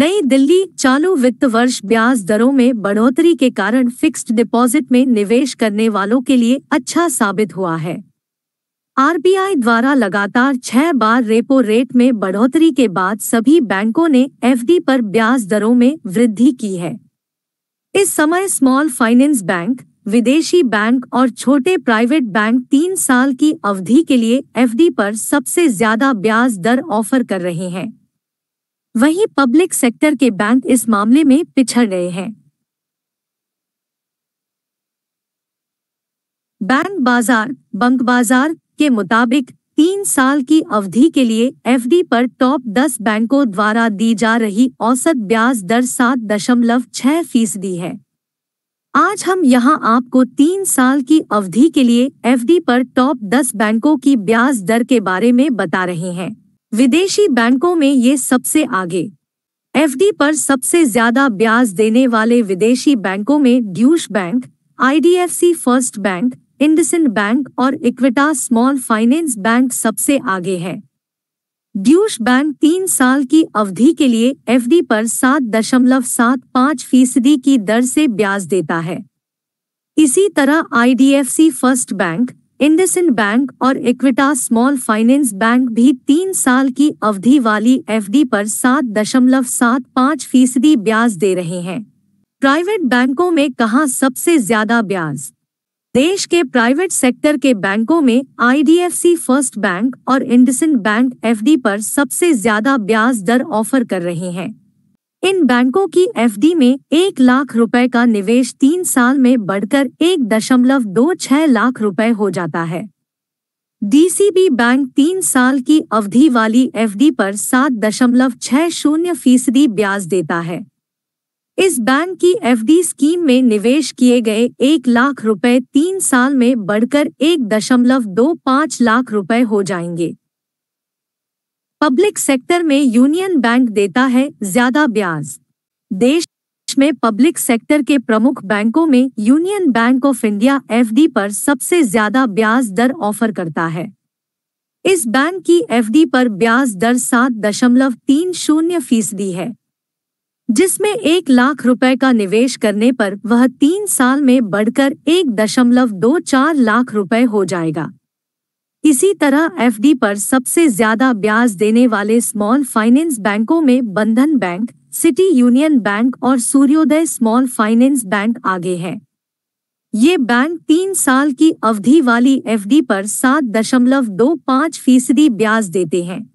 नई दिल्ली चालू वित्त वर्ष ब्याज दरों में बढ़ोतरी के कारण फिक्स्ड डिपॉजिट में निवेश करने वालों के लिए अच्छा साबित हुआ है आरबीआई द्वारा लगातार छह बार रेपो रेट में बढ़ोतरी के बाद सभी बैंकों ने एफडी पर ब्याज दरों में वृद्धि की है इस समय स्मॉल फाइनेंस बैंक विदेशी बैंक और छोटे प्राइवेट बैंक तीन साल की अवधि के लिए एफडी पर सबसे ज्यादा ब्याज दर ऑफर कर रहे हैं वहीं पब्लिक सेक्टर के बैंक इस मामले में पिछड़ गए हैं बैंक बाजार बंक बाजार के मुताबिक तीन साल की अवधि के लिए एफडी पर टॉप दस बैंकों द्वारा दी जा रही औसत ब्याज दर सात दशमलव छह फीसदी है आज हम यहां आपको तीन साल की अवधि के लिए एफडी पर टॉप दस बैंकों की ब्याज दर के बारे में बता रहे हैं विदेशी बैंकों में ये सबसे आगे एफडी पर सबसे ज्यादा ब्याज देने वाले विदेशी बैंकों में Deutsche Bank IDFC First Bank IndusInd Bank और इक्विटा स्मॉल फाइनेंस बैंक सबसे आगे है ड्यूश बैंक तीन साल की अवधि के लिए एफडी पर सात दशमलव सात पाँच फीसदी की दर से ब्याज देता है इसी तरह IDFC First Bank IndusInd Bank और इक्विटा स्मॉल फाइनेंस बैंक भी तीन साल की अवधि वाली एफडी पर सात दशमलव सात पाँच फीसदी ब्याज दे रहे हैं प्राइवेट बैंकों में कहा सबसे ज्यादा ब्याज देश के प्राइवेट सेक्टर के बैंकों में आईडीएफसी फर्स्ट बैंक और इंडसइंड बैंक एफडी पर सबसे ज्यादा ब्याज दर ऑफर कर रहे हैं इन बैंकों की एफडी में एक लाख रुपए का निवेश तीन साल में बढ़कर एक दशमलव दो छह लाख रुपए हो जाता है डीसीबी बैंक तीन साल की अवधि वाली एफडी पर सात दशमलव छह शून्य फीसदी ब्याज देता है इस बैंक की एफडी स्कीम में निवेश किए गए एक लाख रुपए तीन साल में बढ़कर एक दशमलव दो पाँच लाख रुपए हो जाएंगे पब्लिक सेक्टर में यूनियन बैंक देता है ज्यादा ब्याज देश में पब्लिक सेक्टर के प्रमुख बैंकों में Union Bank of India F पर सबसे ज्यादा ब्याज दर ऑफर करता है इस बैंक की एफ पर ब्याज दर सात दशमलव तीन शून्य फीसदी है जिसमें एक लाख रुपए का निवेश करने पर वह तीन साल में बढ़कर एक दशमलव दो चार लाख रुपए हो जाएगा इसी तरह एफडी पर सबसे ज्यादा ब्याज देने वाले स्मॉल फाइनेंस बैंकों में बंधन बैंक सिटी यूनियन बैंक और सूर्योदय स्मॉल फाइनेंस बैंक आगे हैं ये बैंक तीन साल की अवधि वाली एफडी पर सात दशमलव दो पाँच फीसदी ब्याज देते हैं